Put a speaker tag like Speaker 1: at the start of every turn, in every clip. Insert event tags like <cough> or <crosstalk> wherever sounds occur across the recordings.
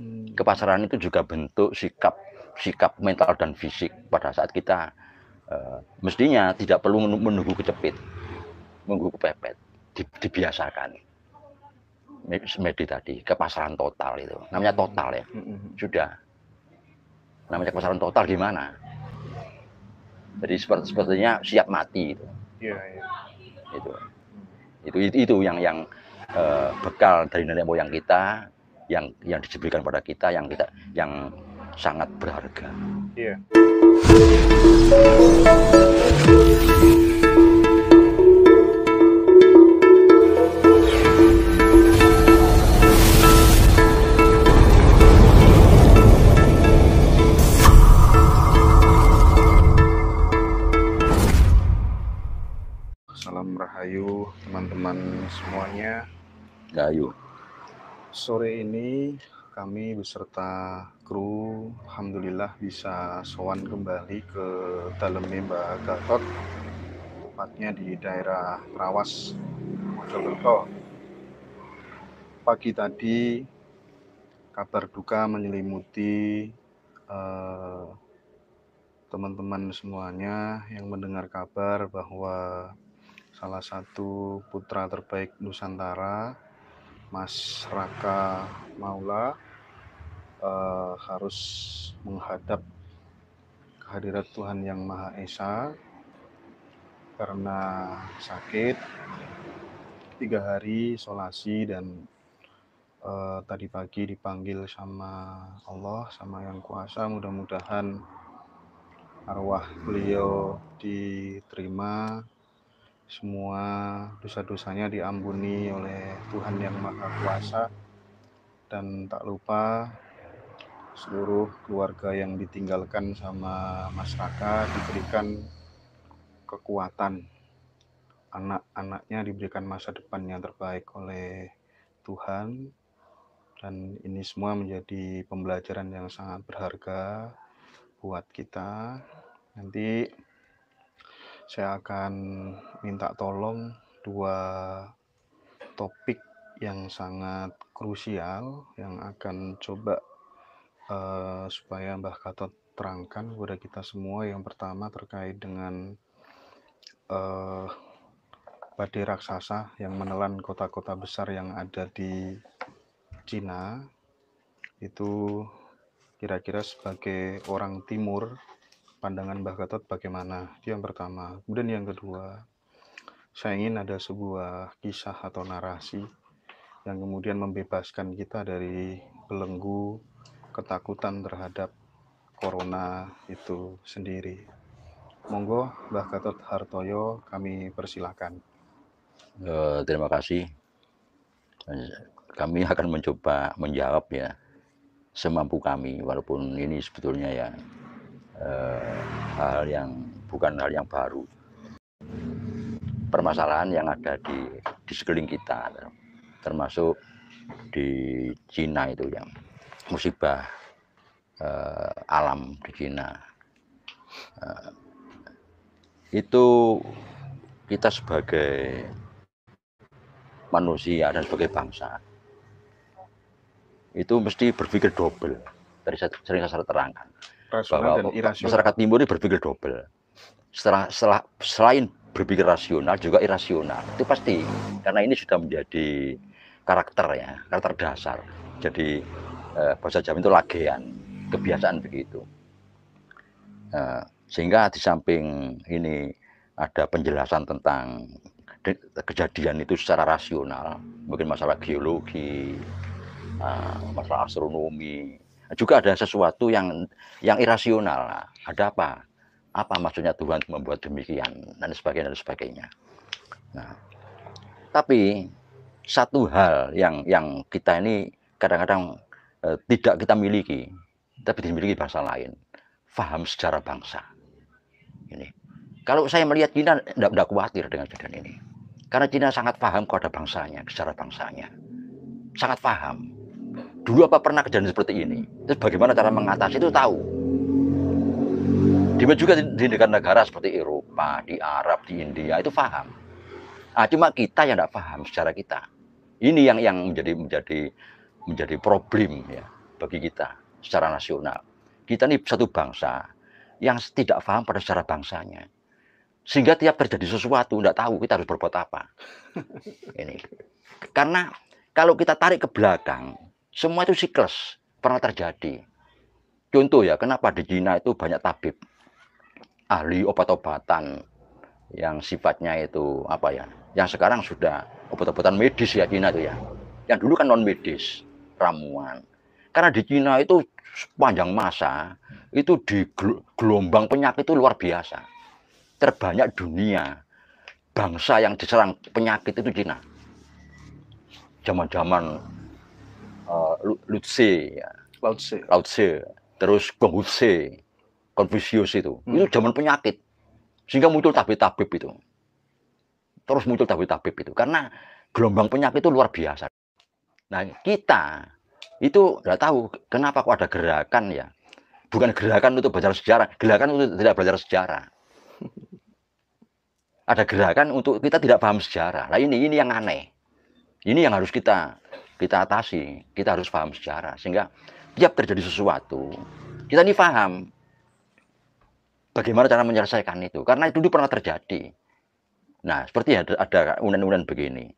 Speaker 1: Hmm. Kepasaran itu juga bentuk sikap sikap mental dan fisik pada saat kita uh, mestinya tidak perlu menunggu kecepit, menunggu kepepet, dibiasakan medi tadi kepasaran total itu namanya total ya hmm, hmm, sudah namanya kepasaran total gimana jadi seperti sepertinya siap mati itu
Speaker 2: itu iya, iya.
Speaker 1: itu itu, itu yang yang uh, bekal dari nenek moyang kita yang yang diberikan pada kita yang kita yang sangat berharga. Yeah.
Speaker 2: Salam rahayu teman-teman semuanya. Rahayu sore ini kami beserta kru alhamdulillah bisa sowan kembali ke dalam Mimba Gatot tepatnya di daerah Rawas Mojokerto. Pagi tadi kabar duka menyelimuti eh, teman-teman eh, semuanya yang mendengar kabar bahwa salah satu putra terbaik Nusantara Mas Raka Maula uh, harus menghadap kehadirat Tuhan yang Maha Esa karena sakit tiga hari isolasi dan uh, tadi pagi dipanggil sama Allah sama yang kuasa mudah-mudahan arwah beliau diterima semua dosa-dosanya diampuni oleh Tuhan yang Maha Kuasa dan tak lupa seluruh keluarga yang ditinggalkan sama masyarakat diberikan kekuatan anak-anaknya diberikan masa depan yang terbaik oleh Tuhan dan ini semua menjadi pembelajaran yang sangat berharga buat kita nanti saya akan minta tolong dua topik yang sangat krusial yang akan coba uh, supaya Mbah Gatot terangkan kepada kita semua. Yang pertama terkait dengan uh, badai raksasa yang menelan kota-kota besar yang ada di Cina itu kira-kira sebagai orang timur pandangan Mbah Gatot bagaimana? Itu yang pertama. Kemudian yang kedua, saya ingin ada sebuah kisah atau narasi yang kemudian membebaskan kita dari belenggu ketakutan terhadap corona itu sendiri. Monggo Mbah Gatot Hartoyo kami persilakan.
Speaker 1: Eh, terima kasih. Kami akan mencoba menjawab ya semampu kami walaupun ini sebetulnya ya Eh, hal-hal yang bukan hal yang baru permasalahan yang ada di di sekeliling kita termasuk di Cina itu yang musibah eh, alam di Cina eh, itu kita sebagai manusia dan sebagai bangsa itu mesti berpikir double dari sering saya terangkan
Speaker 2: rasional bahwa dan irasional. masyarakat
Speaker 1: timur ini berpikir dobel. Setelah, setelah, selain berpikir rasional juga irasional itu pasti karena ini sudah menjadi karakter ya karakter dasar. Jadi eh, bahasa Jawa itu lagian kebiasaan begitu. Eh, sehingga di samping ini ada penjelasan tentang kejadian itu secara rasional, mungkin masalah geologi, eh, masalah astronomi, Nah, juga ada sesuatu yang yang irasional. Nah, ada apa? Apa maksudnya Tuhan membuat demikian dan sebagainya dan sebagainya. Nah, tapi satu hal yang yang kita ini kadang-kadang e, tidak kita miliki, tapi dimiliki bahasa lain, faham secara bangsa. Ini. Kalau saya melihat Cina, tidak khawatir dengan kejadian ini. Karena Cina sangat paham kepada bangsanya, secara bangsanya. Sangat paham dulu apa pernah kejadian seperti ini terus bagaimana cara mengatasi itu tahu Demikian juga di negara-negara seperti Eropa, di Arab, di India itu paham. Ah, cuma kita yang tidak paham secara kita. Ini yang yang menjadi menjadi menjadi problem ya bagi kita secara nasional. Kita ini satu bangsa yang tidak paham pada secara bangsanya. Sehingga tiap terjadi sesuatu tidak tahu kita harus berbuat apa. <laughs> ini. Karena kalau kita tarik ke belakang, semua itu siklus, pernah terjadi. Contoh ya, kenapa di Cina itu banyak tabib, ahli obat-obatan yang sifatnya itu apa ya? Yang sekarang sudah obat-obatan medis ya Cina itu ya. Yang dulu kan non medis, ramuan. Karena di Cina itu sepanjang masa itu di gelombang penyakit itu luar biasa. Terbanyak dunia bangsa yang diserang penyakit itu Cina. Zaman-zaman Eh, Lu Tse, ya. Lao Tse. Lao Tse. Terus Konfuse, Konfusius itu. Hmm. Itu zaman penyakit. Sehingga muncul tabib-tabib itu. Terus muncul tabib-tabib itu. Karena gelombang penyakit itu luar biasa. Nah, kita itu nggak tahu kenapa kok ada gerakan ya. Bukan gerakan untuk belajar sejarah, gerakan untuk tidak belajar sejarah. Ada gerakan untuk kita tidak paham sejarah. Nah ini ini yang aneh. Ini yang harus kita kita atasi, kita harus paham sejarah. Sehingga tiap terjadi sesuatu, kita ini paham bagaimana cara menyelesaikan itu. Karena itu dulu pernah terjadi. Nah, seperti ada, ada unan begini.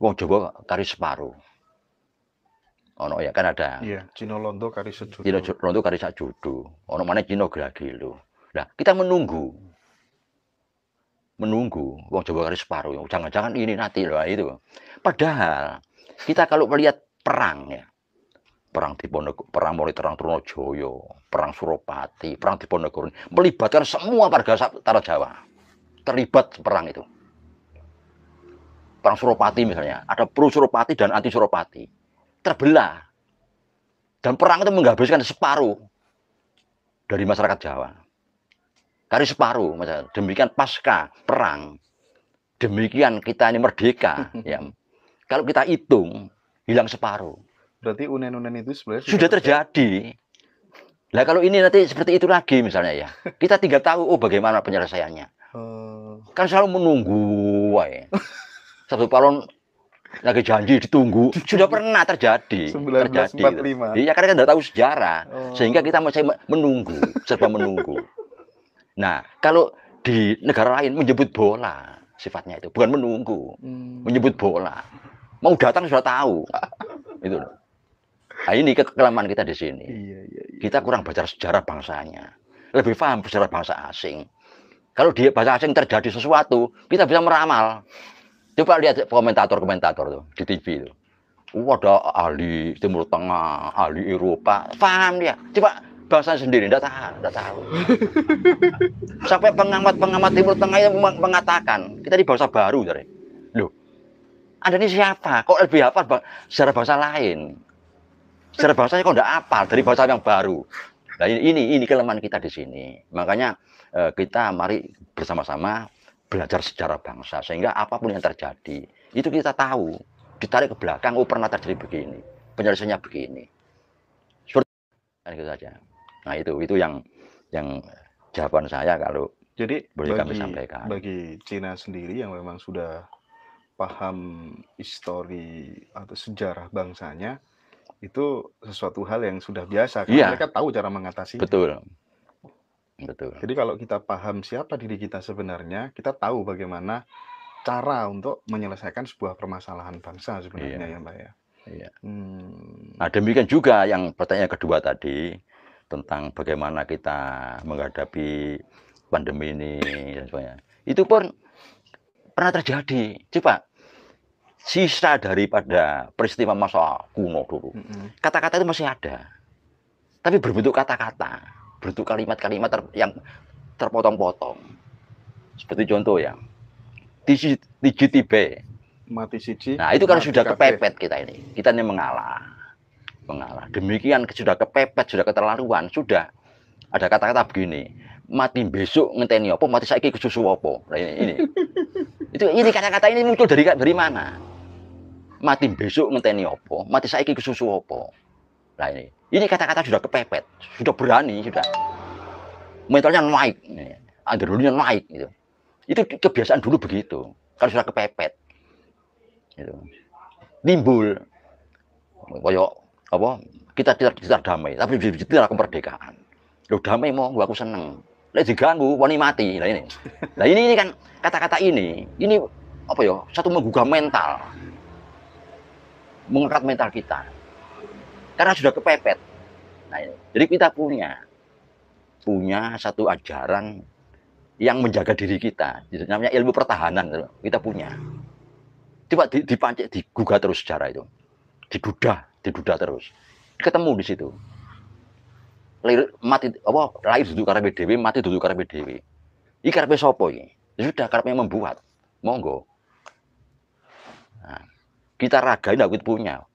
Speaker 1: Wong Jawa kari separuh. Ono ya kan ada. Iya,
Speaker 2: Cino Londo kari sejudu. Cino
Speaker 1: Londo kari sejudu. Ono mana Cino Gragilu. Nah, kita menunggu. Menunggu wong Jawa kari separuh. Jangan-jangan ini nanti loh itu. Padahal kita kalau melihat perang ya, perang Diponegoro, perang terang Trunojoyo, perang Suropati, perang Diponegoro melibatkan semua warga Tanah Jawa. Terlibat perang itu. Perang Suropati misalnya, ada pro Suropati dan anti Suropati. Terbelah. Dan perang itu menghabiskan separuh dari masyarakat Jawa. Dari separuh, demikian pasca perang. Demikian kita ini merdeka. <laughs> ya kalau kita hitung, hilang separuh. Berarti unen-unen itu sebenarnya sudah, terjadi. terjadi. Nah kalau ini nanti seperti itu lagi misalnya ya, kita tidak tahu oh bagaimana penyelesaiannya. Hmm. Kan selalu menunggu, wae. Satu palon lagi janji ditunggu sudah pernah terjadi 1945. terjadi iya karena kita tidak tahu sejarah Hmm. sehingga kita masih menunggu serba menunggu nah kalau di negara lain menyebut bola sifatnya itu bukan menunggu hmm. menyebut bola Mau datang sudah tahu. <laughs> itu loh. Nah, ini ke kelemahan kita di sini. Iya, iya, iya. Kita kurang belajar sejarah bangsanya. Lebih paham sejarah bangsa asing. Kalau di bahasa asing terjadi sesuatu, kita bisa meramal. Coba lihat komentator-komentator tuh di TV itu. Wah, ada ahli Timur Tengah, ahli Eropa, paham dia. Coba bahasa sendiri, tidak tahu, tidak tahu. <laughs> Sampai pengamat-pengamat Timur Tengah yang mengatakan, kita di bahasa baru, dari anda ini siapa? Kok lebih hafal bah sejarah lain? secara bahasanya kok tidak hafal dari bangsa yang baru? Nah, ini ini kelemahan kita di sini. Makanya eh, kita mari bersama-sama belajar sejarah bangsa sehingga apapun yang terjadi itu kita tahu ditarik ke belakang oh pernah terjadi begini penyelesaiannya begini seperti nah, itu saja nah itu itu yang yang jawaban saya kalau
Speaker 2: jadi boleh bagi, kami sampaikan bagi Cina sendiri yang memang sudah paham histori atau sejarah bangsanya itu sesuatu hal yang sudah biasa karena yeah. mereka tahu cara mengatasi. Betul. Betul. Jadi kalau kita paham siapa diri kita sebenarnya, kita tahu bagaimana cara untuk menyelesaikan sebuah permasalahan bangsa sebenarnya yeah. ya Mbak ya. Iya.
Speaker 1: Hmm. Nah demikian juga yang pertanyaan kedua tadi tentang bagaimana kita menghadapi pandemi ini dan sebagainya. Itu pun pernah terjadi. Coba sisa daripada peristiwa masa kuno dulu. Kata-kata itu masih ada. Tapi berbentuk kata-kata, berbentuk kalimat-kalimat ter yang terpotong-potong. Seperti contoh ya, tiji, tiji tibe. Mati siji. Nah itu kalau sudah kepepet kita ini, kita ini mengalah. Mengalah. Demikian sudah kepepet, sudah keterlaluan, sudah ada kata-kata begini mati besok ngenteni apa mati saiki kesusu apa nah, ini, ini. <laughs> Itu ini kata-kata ini muncul dari dari mana? Mati besok ngenteni opo, mati saiki kesusu opo. Nah ini, ini kata-kata sudah kepepet, sudah berani, sudah mentalnya naik, adrenalinnya naik gitu. Itu kebiasaan dulu begitu, kalau sudah kepepet. Gitu. Timbul, koyok apa? Kita tidak kita damai, tapi kita kemerdekaan. Lo damai mau, aku seneng. Lek diganggu wani mati. Lah ini. nah ini, ini kan kata-kata ini, ini apa ya? Satu menggugah mental. Mengangkat mental kita. Karena sudah kepepet. Nah, ini. jadi kita punya punya satu ajaran yang menjaga diri kita. Namanya ilmu pertahanan kita punya. Coba dipancik digugah terus secara itu. digudah digudah terus. Ketemu di situ lahir mati apa lahir duduk karepe dhewe, mati duduk karepe dhewe. Iki karepe sapa iki? Ya sudah karepe membuat. Monggo. Nah, kita ini aku punya.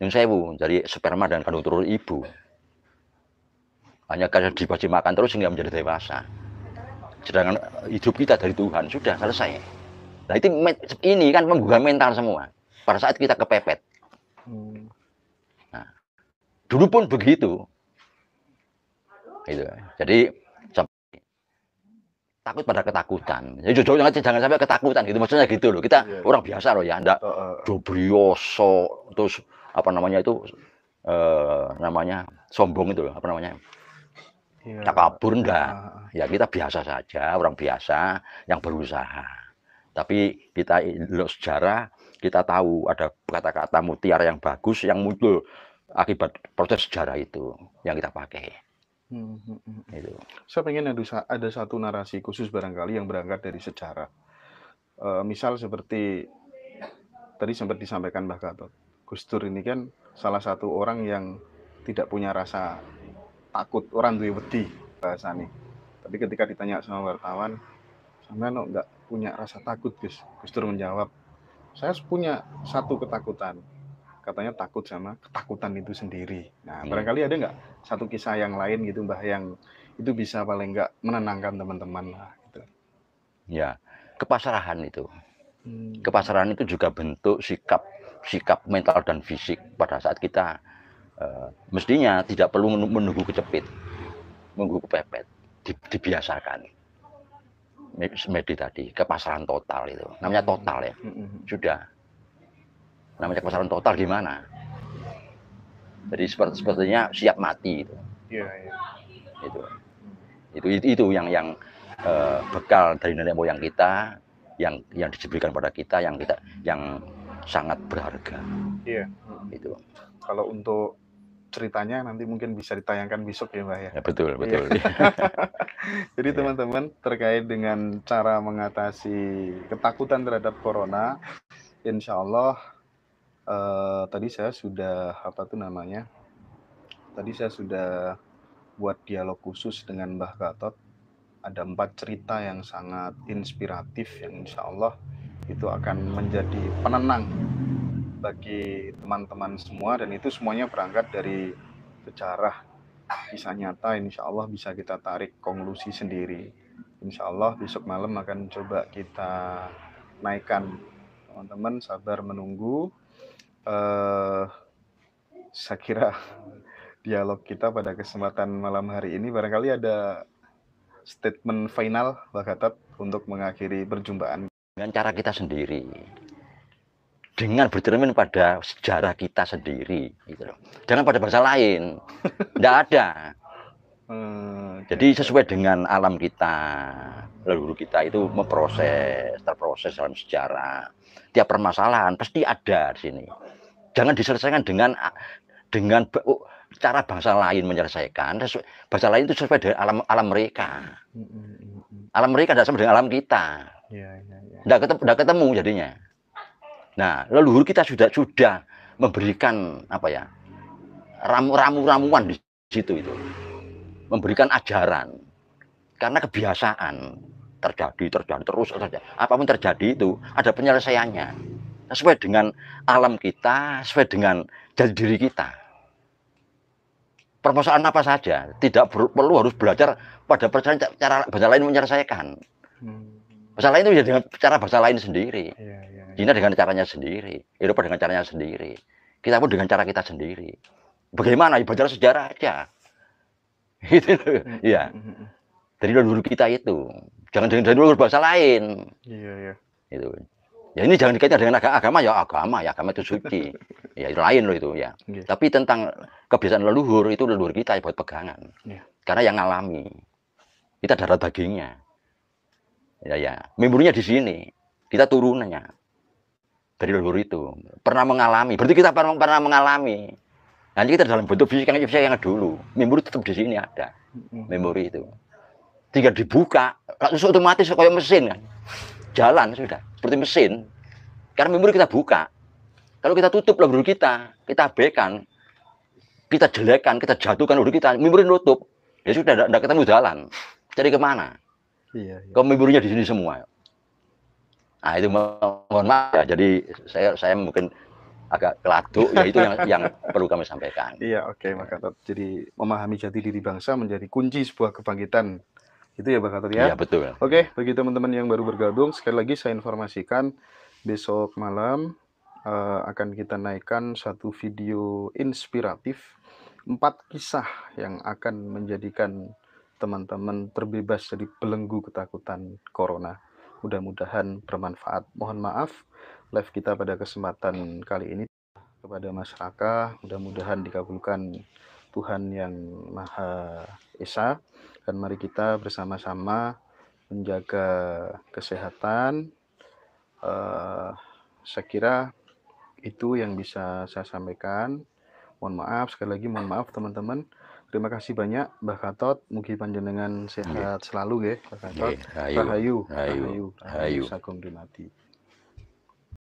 Speaker 1: Yang saya bu dari sperma dan kandung turun ibu. Hanya karena dibagi makan terus hingga menjadi dewasa. Sedangkan hidup kita dari Tuhan sudah selesai. Nah itu ini kan menggugah mental semua. Pada saat kita kepepet. Hmm. Nah, dulu pun begitu gitu jadi takut pada ketakutan. Ya jauh jangan jangan sampai ketakutan gitu. Maksudnya gitu loh. Kita yeah. orang biasa loh ya, ndak uh, terus apa namanya itu eh namanya sombong itu loh, apa namanya? Yeah. Takabur ndak. Uh. Ya kita biasa saja, orang biasa yang berusaha. Tapi kita loh sejarah, kita tahu ada kata-kata mutiara yang bagus yang muncul akibat proses sejarah itu yang kita pakai.
Speaker 2: Hmm, hmm, hmm, hmm. Saya pengen ada, ada satu narasi khusus barangkali yang berangkat dari sejarah. E, misal seperti tadi sempat disampaikan Mbak Gatot, Gus Dur ini kan salah satu orang yang tidak punya rasa takut, orang tuh wedi bahasane. Tapi ketika ditanya sama wartawan, sama no, nggak punya rasa takut Gus? Gus Dur menjawab, saya punya satu ketakutan, katanya takut sama ketakutan itu sendiri. Nah, hmm. barangkali ada nggak satu kisah yang lain gitu Mbah yang itu bisa paling nggak menenangkan teman-teman lah gitu.
Speaker 1: Ya, kepasrahan itu. Hmm. Kepasrahan itu juga bentuk sikap sikap mental dan fisik pada saat kita uh, mestinya tidak perlu menunggu kecepit, menunggu kepepet, di, dibiasakan meditasi kepasrahan total itu namanya total ya hmm, hmm, hmm. sudah namanya kebesaran total gimana jadi seperti sepertinya siap mati itu yeah, yeah. Gitu. itu itu itu, yang yang uh, bekal dari nenek moyang kita yang yang diberikan pada kita yang kita yang sangat berharga iya itu kalau untuk
Speaker 2: ceritanya nanti mungkin bisa ditayangkan besok ya mbak ya, ya betul iya. betul ya. <laughs> jadi iya. teman-teman terkait dengan cara mengatasi ketakutan terhadap corona insya Allah uh, tadi saya sudah apa tuh namanya? Tadi saya sudah buat dialog khusus dengan Mbah Gatot. Ada empat cerita yang sangat inspiratif yang insya Allah itu akan menjadi penenang bagi teman-teman semua dan itu semuanya berangkat dari sejarah kisah nyata insya Allah bisa kita tarik konklusi sendiri insya Allah besok malam akan coba kita naikkan teman-teman sabar menunggu uh, saya kira dialog kita pada kesempatan malam hari ini barangkali ada statement
Speaker 1: final Pak Gatot untuk mengakhiri perjumpaan dengan cara kita sendiri dengan bercermin pada sejarah kita sendiri gitu loh. Jangan pada bangsa lain. Tidak ada.
Speaker 2: Hmm,
Speaker 1: Jadi sesuai dengan alam kita, leluhur kita itu memproses, terproses dalam sejarah. Tiap permasalahan pasti ada di sini jangan diselesaikan dengan ah, dengan oh, cara bangsa lain menyelesaikan bangsa lain itu sesuai dengan alam alam mereka hmm, hmm, hmm, alam mereka tidak sama dengan alam kita tidak ya, ya, ya. ketemu tidak ketemu jadinya nah leluhur kita sudah sudah memberikan apa ya ramu-ramu-ramuan di situ itu memberikan ajaran karena kebiasaan terjadi terjadi terus terjadi apapun terjadi itu ada penyelesaiannya sesuai dengan alam kita, sesuai dengan jati diri kita. Permasalahan apa saja, tidak perlu harus belajar pada percaya cara bahasa lain menyelesaikan. Hmm. Bahasa lain itu ya dengan cara bahasa lain sendiri. Cina iya, iya, iya. dengan caranya sendiri, Eropa dengan caranya sendiri, kita pun dengan cara kita sendiri. Bagaimana? Ya belajar sejarah aja. <laughs> Itu, hmm, ya. Hmm, dari dulu kita itu, jangan dengan dari dulu bahasa lain. Iya, iya. Itu. Ya ini jangan dikaitkan dengan agama, ya agama, ya agama itu suci. Ya itu lain loh itu ya. Yeah. Tapi tentang kebiasaan leluhur itu leluhur kita ya buat pegangan. Yeah. Karena yang alami. Kita darah dagingnya. Ya ya, memorinya di sini. Kita turunannya dari leluhur itu. Pernah mengalami. Berarti kita pernah, pernah mengalami. Nanti kita dalam bentuk fisik yang yang dulu. Memori tetap di sini ada. Memori itu. Tinggal dibuka, langsung otomatis kayak mesin kan jalan sudah seperti mesin karena memori kita buka kalau kita tutup lembur kita kita abaikan kita jelekan kita jatuhkan lembur kita memori nutup ya sudah tidak ketemu jalan cari kemana iya, iya. memorinya di sini semua nah itu mohon maaf ya jadi saya saya mungkin agak keladuk ya itu yang yang perlu kami sampaikan.
Speaker 2: Iya, oke okay, maka Jadi memahami jati diri bangsa menjadi kunci sebuah kebangkitan itu ya Bang Gatot ya? Iya, betul. Oke, bagi teman-teman yang baru bergabung, sekali lagi saya informasikan besok malam uh, akan kita naikkan satu video inspiratif empat kisah yang akan menjadikan teman-teman terbebas dari belenggu ketakutan corona. Mudah-mudahan bermanfaat. Mohon maaf live kita pada kesempatan kali ini kepada masyarakat. Mudah-mudahan dikabulkan Tuhan yang Maha Esa dan mari kita bersama-sama menjaga kesehatan. Uh, saya kira itu yang bisa saya sampaikan. Mohon maaf sekali lagi mohon maaf teman-teman. Terima kasih banyak Mbah Katot, mungkin panjenengan iya. sehat yeah. selalu ya Mbah Katot. Yeah. Rahayu, rahayu, rahayu, rahayu sagung dimati.